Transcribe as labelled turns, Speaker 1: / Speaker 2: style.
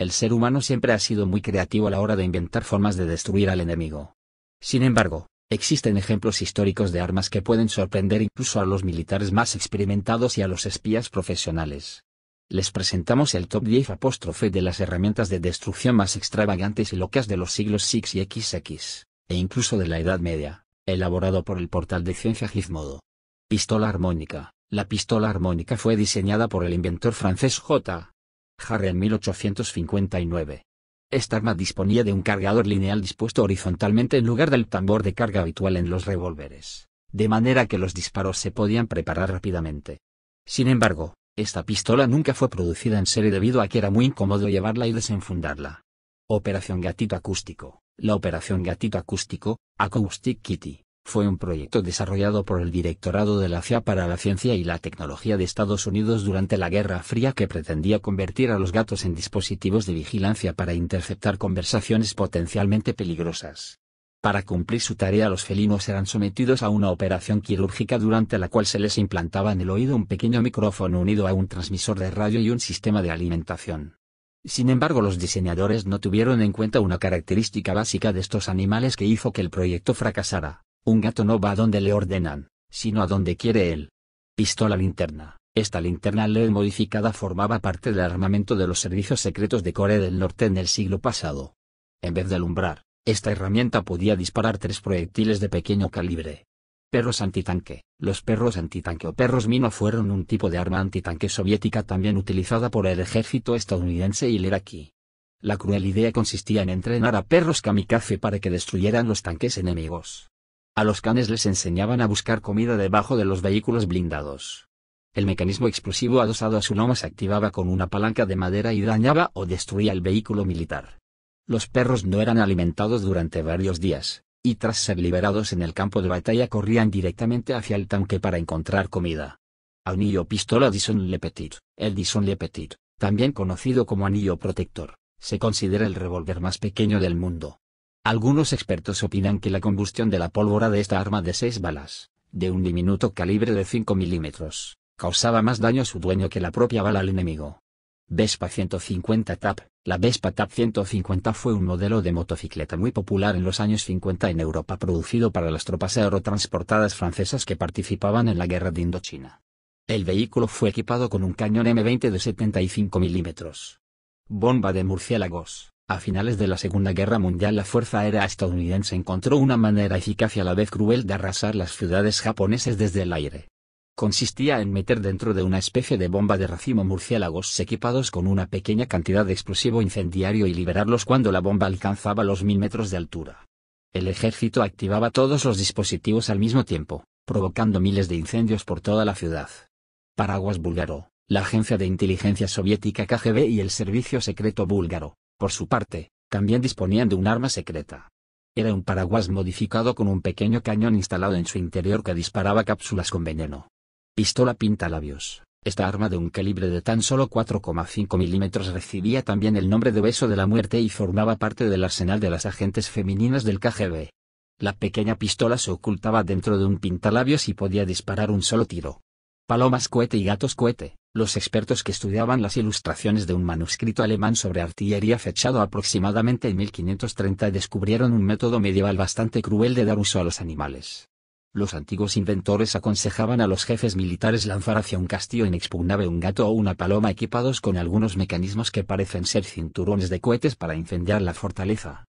Speaker 1: El ser humano siempre ha sido muy creativo a la hora de inventar formas de destruir al enemigo. Sin embargo, existen ejemplos históricos de armas que pueden sorprender incluso a los militares más experimentados y a los espías profesionales. Les presentamos el top 10 apóstrofe de las herramientas de destrucción más extravagantes y locas de los siglos VI y XX, e incluso de la Edad Media, elaborado por el portal de ciencia Gizmodo. Pistola armónica. La pistola armónica fue diseñada por el inventor francés J. Harry en 1859. Esta arma disponía de un cargador lineal dispuesto horizontalmente en lugar del tambor de carga habitual en los revólveres, de manera que los disparos se podían preparar rápidamente. Sin embargo, esta pistola nunca fue producida en serie debido a que era muy incómodo llevarla y desenfundarla. Operación Gatito Acústico. La Operación Gatito Acústico, Acoustic Kitty, fue un proyecto desarrollado por el Directorado de la CIA para la Ciencia y la Tecnología de Estados Unidos durante la Guerra Fría que pretendía convertir a los gatos en dispositivos de vigilancia para interceptar conversaciones potencialmente peligrosas. Para cumplir su tarea los felinos eran sometidos a una operación quirúrgica durante la cual se les implantaba en el oído un pequeño micrófono unido a un transmisor de radio y un sistema de alimentación. Sin embargo los diseñadores no tuvieron en cuenta una característica básica de estos animales que hizo que el proyecto fracasara. Un gato no va a donde le ordenan, sino a donde quiere él. Pistola linterna. Esta linterna LED modificada formaba parte del armamento de los servicios secretos de Corea del Norte en el siglo pasado. En vez de alumbrar, esta herramienta podía disparar tres proyectiles de pequeño calibre. Perros antitanque. Los perros antitanque o perros mino fueron un tipo de arma antitanque soviética también utilizada por el ejército estadounidense y el iraquí. La cruel idea consistía en entrenar a perros kamikaze para que destruyeran los tanques enemigos. A los canes les enseñaban a buscar comida debajo de los vehículos blindados. El mecanismo explosivo adosado a su loma se activaba con una palanca de madera y dañaba o destruía el vehículo militar. Los perros no eran alimentados durante varios días, y tras ser liberados en el campo de batalla corrían directamente hacia el tanque para encontrar comida. Anillo pistola disson Le Petit, el disson Le Petit, también conocido como anillo protector, se considera el revólver más pequeño del mundo. Algunos expertos opinan que la combustión de la pólvora de esta arma de seis balas, de un diminuto calibre de 5 milímetros, causaba más daño a su dueño que la propia bala al enemigo. Vespa 150 TAP La Vespa TAP 150 fue un modelo de motocicleta muy popular en los años 50 en Europa producido para las tropas aerotransportadas francesas que participaban en la guerra de Indochina. El vehículo fue equipado con un cañón M20 de 75 milímetros. Bomba de murciélagos. A finales de la Segunda Guerra Mundial la Fuerza Aérea estadounidense encontró una manera eficaz y a la vez cruel de arrasar las ciudades japonesas desde el aire. Consistía en meter dentro de una especie de bomba de racimo murciélagos equipados con una pequeña cantidad de explosivo incendiario y liberarlos cuando la bomba alcanzaba los mil metros de altura. El ejército activaba todos los dispositivos al mismo tiempo, provocando miles de incendios por toda la ciudad. Paraguas búlgaro, la agencia de inteligencia soviética KGB y el servicio secreto búlgaro, por su parte, también disponían de un arma secreta. Era un paraguas modificado con un pequeño cañón instalado en su interior que disparaba cápsulas con veneno. Pistola pintalabios. Esta arma de un calibre de tan solo 4,5 milímetros recibía también el nombre de beso de la muerte y formaba parte del arsenal de las agentes femeninas del KGB. La pequeña pistola se ocultaba dentro de un pintalabios y podía disparar un solo tiro. Palomas cohete y gatos cohete. Los expertos que estudiaban las ilustraciones de un manuscrito alemán sobre artillería fechado aproximadamente en 1530 descubrieron un método medieval bastante cruel de dar uso a los animales. Los antiguos inventores aconsejaban a los jefes militares lanzar hacia un castillo inexpugnable un gato o una paloma equipados con algunos mecanismos que parecen ser cinturones de cohetes para incendiar la fortaleza.